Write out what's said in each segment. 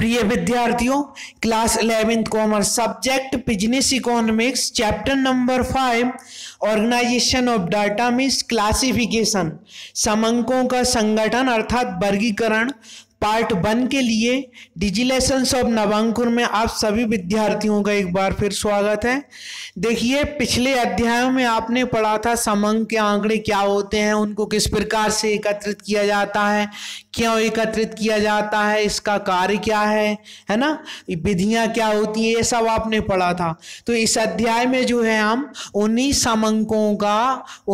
प्रिय विद्यार्थियों class eleventh commerce subject business economics chapter number five organisation of data means classification समंकों का संगठन अर्थात वर्गीकरण पार्ट वन के लिए डिजी ऑफ नवांकुर में आप सभी विद्यार्थियों का एक बार फिर स्वागत है देखिए पिछले अध्यायों में आपने पढ़ा था समंग के आंकड़े क्या होते हैं उनको किस प्रकार से एकत्रित किया जाता है क्यों एकत्रित किया जाता है इसका कार्य क्या है है ना विधियां क्या होती हैं ये सब आपने पढ़ा था तो इस अध्याय में जो है हम उन्हीं समंकों का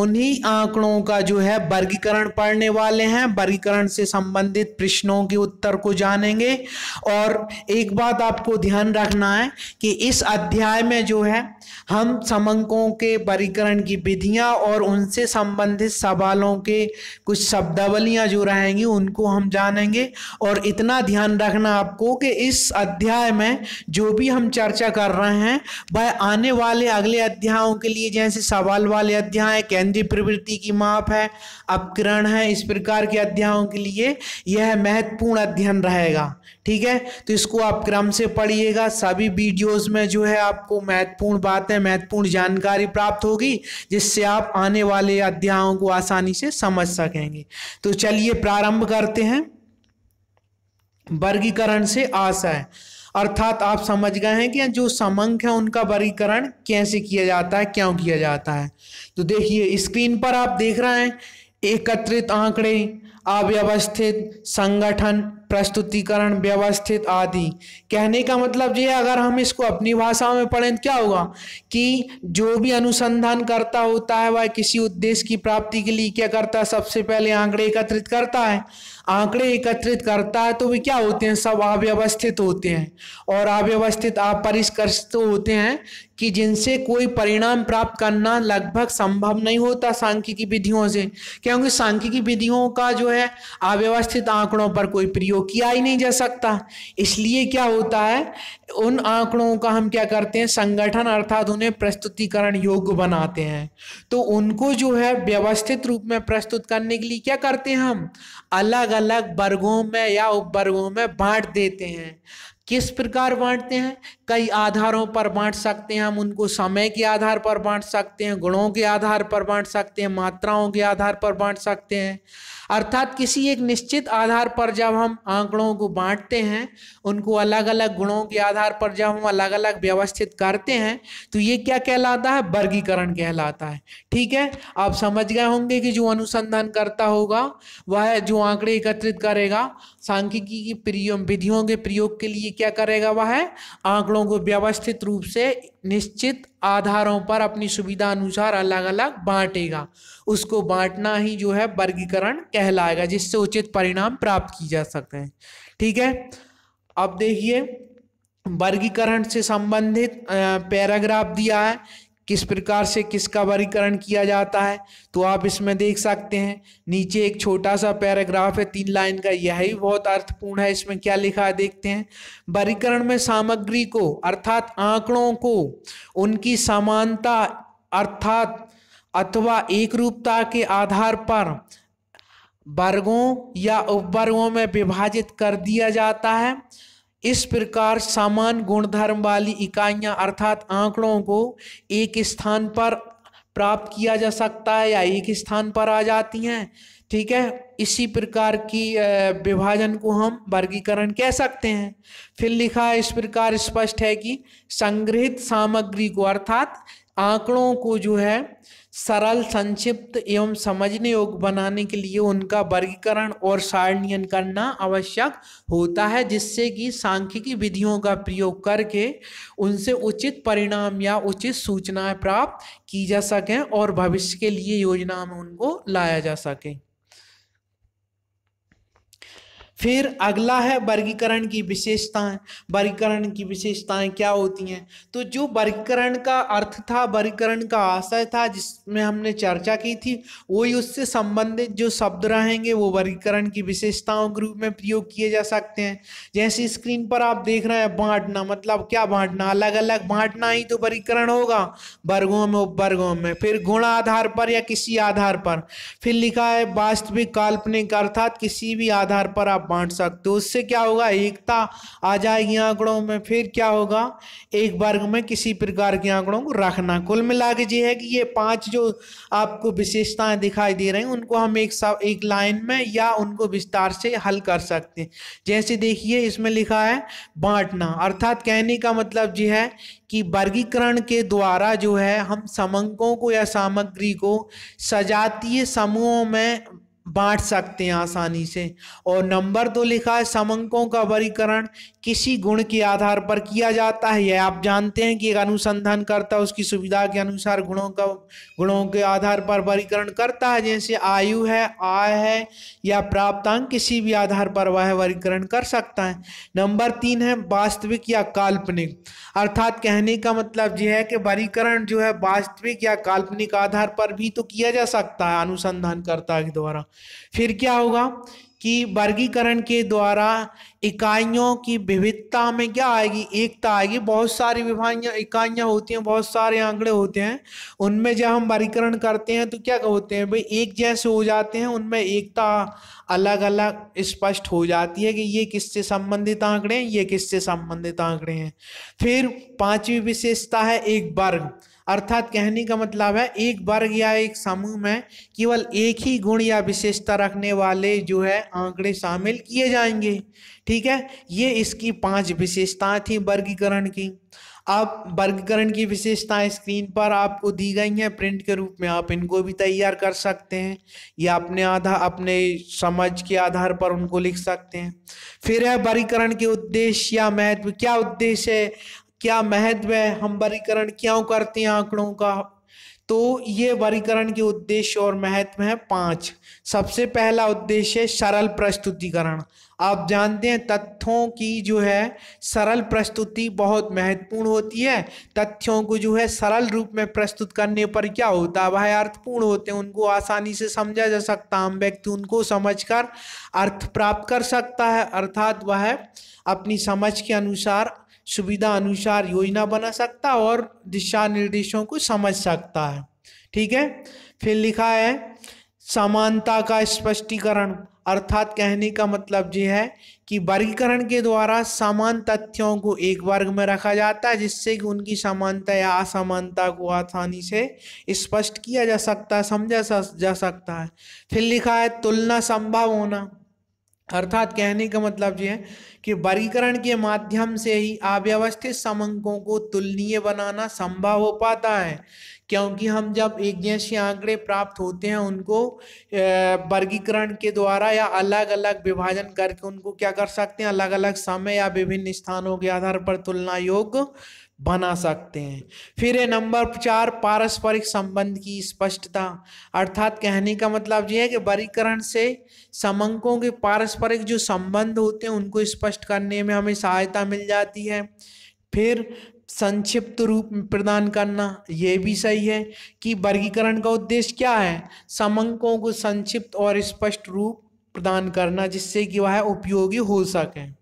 उन्हीं आंकड़ों का जो है वर्गीकरण पढ़ने वाले हैं वर्गीकरण से संबंधित प्रश्नों के सीधे उत्तर को जानेंगे और एक बात आपको ध्यान रखना है कि इस अध्याय में जो है हम समंकों के परिकरण की विधियां और उनसे संबंधित सवालों के कुछ शब्दावलियां जो रहेंगी उनको हम जानेंगे और इतना ध्यान रखना आपको कि इस अध्याय में जो भी हम चर्चा कर रहे हैं वह आने वाले अगले अध्यायों के लिए जैसे सवाल वाले अध्याय केंद्रीय प्रवृत्ति की माप है अपकरण है इस प्रकार के अध्यायों के लिए यह महत्वपूर्ण पूर्ण अध्ययन रहेगा ठीक है तो इसको आप क्रम से पढ़िएगा सभी वीडियोस में जो है आपको महत्वपूर्ण बातें महत्वपूर्ण जानकारी प्राप्त होगी जिससे आप आने वाले अध्यायों को आसानी से समझ सकेंगे तो चलिए प्रारंभ करते हैं वर्गीकरण से आशय अर्थात आप समझ गए हैं कि जो समंक है उनका वर्गीकरण कैसे किया जाता है क्यों किया जाता है तो देखिए स्क्रीन पर आप देख रहे हैं एकत्रित आंकड़े अव्यवस्थित संगठन प्रस्तुतिकरण व्यवस्थित आदि कहने का मतलब ये है अगर हम इसको अपनी भाषा में पढ़ें तो क्या होगा कि जो भी अनुसंधान करता होता है वह किसी उद्देश्य की प्राप्ति के लिए क्या करता है सबसे पहले आंकड़े एकत्रित करता है आंकड़े एकत्रित करता है तो वे क्या होते हैं सब अव्यवस्थित होते हैं और अव्यवस्थित अपरिष्कर्षित होते हैं कि जिनसे कोई परिणाम प्राप्त करना लगभग संभव नहीं होता सांख्यिकी विधियों से क्योंकि सांख्यिकी विधियों का जो है है अव्यवस्थित आंकड़ों पर कोई प्रयोग किया ही नहीं जा सकता इसलिए क्या होता है उन आंकड़ों का हम क्या करते हैं संगठन अर्थात उन्हें प्रस्तुतिकरण योग्य बनाते हैं तो उनको जो है व्यवस्थित रूप में प्रस्तुत करने के लिए क्या करते हैं हम अलग अलग वर्गों में या उपवर्गों में बांट देते हैं किस प्रकार बांटते हैं कई आधारों पर बांट सकते हैं हम उनको समय के आधार पर बांट सकते हैं गुणों के आधार पर बांट सकते हैं मात्राओं के आधार पर बांट सकते हैं अर्थात किसी एक निश्चित आधार पर जब हम आंकड़ों को बांटते हैं उनको अलग अलग गुणों के आधार पर जब हम अलग अलग व्यवस्थित करते हैं तो ये क्या कहलाता है वर्गीकरण कहलाता है ठीक है आप समझ गए होंगे कि जो अनुसंधान करता होगा वह जो आंकड़े एकत्रित करेगा सांख्यिकी की विधियों के प्रयोग के लिए क्या करेगा वह आंकड़ों को व्यवस्थित रूप से निश्चित आधारों पर अपनी सुविधा अनुसार अलग अलग बांटेगा उसको बांटना ही जो है वर्गीकरण कहलाएगा जिससे उचित परिणाम प्राप्त की जा सकते हैं ठीक है अब देखिए वर्गीकरण से संबंधित पैराग्राफ दिया है किस प्रकार से किसका वर्गीकरण किया जाता है तो आप इसमें देख सकते हैं नीचे एक छोटा सा पैराग्राफ है तीन लाइन का यह भी बहुत अर्थपूर्ण है इसमें क्या लिखा है देखते हैं वर्गीकरण में सामग्री को अर्थात आंकड़ों को उनकी समानता अर्थात अथवा एक रूपता के आधार पर वर्गों या उपवर्गों में विभाजित कर दिया जाता है इस प्रकार समान गुणधर्म वाली इकाइयां अर्थात आंकड़ों को एक स्थान पर प्राप्त किया जा सकता है या एक स्थान पर आ जाती हैं ठीक है इसी प्रकार की विभाजन को हम वर्गीकरण कह सकते हैं फिर लिखा इस प्रकार स्पष्ट है कि संग्रहित सामग्री को अर्थात आंकड़ों को जो है सरल संक्षिप्त एवं समझने योग्य बनाने के लिए उनका वर्गीकरण और सारणीयन करना आवश्यक होता है जिससे कि सांख्यिकी विधियों का प्रयोग करके उनसे उचित परिणाम या उचित सूचनाएं प्राप्त की जा सकें और भविष्य के लिए योजना में उनको लाया जा सके फिर अगला है वर्गीकरण की विशेषताएं वर्गीकरण की विशेषताएं क्या होती हैं तो जो वर्गीकरण का अर्थ था वर्गीकरण का आशय था जिसमें हमने चर्चा की थी वही उससे संबंधित जो शब्द रहेंगे वो वर्गीकरण की विशेषताओं के रूप में प्रयोग किए जा सकते हैं जैसे स्क्रीन पर आप देख रहे हैं बांटना मतलब क्या बांटना अलग अलग बांटना ही तो वर्गीकरण होगा वर्गों में उपवर्गों में फिर गुण आधार पर या किसी आधार पर फिर लिखा है वास्तविक काल्पनिक अर्थात किसी भी आधार पर आप बांट सकते हो उससे क्या होगा एकता आ जाएगी आंकड़ों में फिर क्या होगा एक वर्ग में किसी प्रकार के आंकड़ों को रखना कुल मिला के जी है कि ये पांच जो आपको विशेषताएं दिखाई दे रही हैं उनको हम एक सब एक लाइन में या उनको विस्तार से हल कर सकते हैं जैसे देखिए इसमें लिखा है बांटना अर्थात कहने का मतलब जी है कि वर्गीकरण के द्वारा जो है हम समंकों को या सामग्री को सजातीय समूहों में बांट सकते हैं आसानी से और नंबर तो लिखा है समंकों का वर्गीकरण किसी गुण के आधार पर किया जाता है यह आप जानते हैं कि एक अनुसंधान करता उसकी सुविधा के अनुसार गुणों का गुणों के आधार पर वर्गीकरण करता है जैसे आयु है आय है या प्राप्तांक किसी भी आधार पर वह वर्गीकरण कर सकता है नंबर तीन है वास्तविक या काल्पनिक अर्थात कहने का मतलब यह है कि वर्गीकरण जो है वास्तविक या काल्पनिक आधार पर भी तो किया जा सकता है अनुसंधानकर्ता के द्वारा फिर क्या होगा कि वर्गीकरण के द्वारा इकाइयों की विविधता में क्या आएगी एकता आएगी बहुत सारी विभाइयाँ इकाइयाँ होती हैं बहुत सारे आंकड़े होते हैं उनमें जब हम वर्गीकरण करते हैं तो क्या होते हैं भाई एक जैसे हो जाते हैं उनमें एकता अलग अलग स्पष्ट हो जाती है कि ये किससे संबंधित आंकड़े हैं ये किससे संबंधित आंकड़े हैं फिर पांचवी विशेषता है एक वर्ग अर्थात कहने का मतलब है एक वर्ग या एक समूह में केवल एक ही गुण या विशेषता रखने वाले जो है आंकड़े शामिल किए जाएंगे ठीक है ये इसकी पांच विशेषताएं थी वर्गीकरण की आप वर्गीकरण की विशेषताएं स्क्रीन पर आपको दी गई हैं प्रिंट के रूप में आप इनको भी तैयार कर सकते हैं या अपने आधा अपने समझ के आधार पर उनको लिख सकते हैं फिर है वर्गीकरण के उद्देश्य या महत्व क्या उद्देश्य है क्या महत्व है हम वर्गीकरण क्यों करते हैं आंकड़ों का तो ये वर्गीकरण के उद्देश्य और महत्व है पांच सबसे पहला उद्देश्य है सरल प्रस्तुतिकरण आप जानते हैं तथ्यों की जो है सरल प्रस्तुति बहुत महत्वपूर्ण होती है तथ्यों को जो है सरल रूप में प्रस्तुत करने पर क्या होता है वह अर्थपूर्ण होते हैं उनको आसानी से समझा जा सकता है हम व्यक्ति उनको समझकर अर्थ प्राप्त कर सकता है अर्थात वह अपनी समझ के अनुसार सुविधा अनुसार योजना बना सकता और दिशा निर्देशों को समझ सकता है ठीक है फिर लिखा है समानता का स्पष्टीकरण अर्थात कहने का मतलब ये है कि वर्गीकरण के द्वारा समान तथ्यों को एक वर्ग में रखा जाता है जिससे कि उनकी समानता या असमानता को आसानी से स्पष्ट किया जा सकता है समझा जा सकता है फिर लिखा है तुलना संभव होना अर्थात कहने का मतलब ये है कि वर्गीकरण के माध्यम से ही अव्यवस्थित समंकों को तुलनीय बनाना संभव हो पाता है क्योंकि हम जब एक जैसे आंकड़े प्राप्त होते हैं उनको वर्गीकरण के द्वारा या अलग अलग विभाजन करके उनको क्या कर सकते हैं अलग अलग समय या विभिन्न स्थानों के आधार पर तुलना योग्य बना सकते हैं फिर है नंबर चार पारस्परिक संबंध की स्पष्टता अर्थात कहने का मतलब ये है कि वर्गीकरण से समंकों के पारस्परिक जो संबंध होते हैं उनको स्पष्ट करने में हमें सहायता मिल जाती है फिर संक्षिप्त रूप प्रदान करना ये भी सही है कि वर्गीकरण का उद्देश्य क्या है समंकों को संक्षिप्त और स्पष्ट रूप प्रदान करना जिससे कि वह उपयोगी हो सकें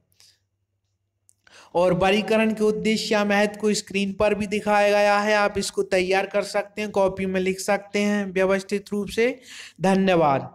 और बरीकरण के उद्देश्य या महत्व को स्क्रीन पर भी दिखाया गया है आप इसको तैयार कर सकते हैं कॉपी में लिख सकते हैं व्यवस्थित रूप से धन्यवाद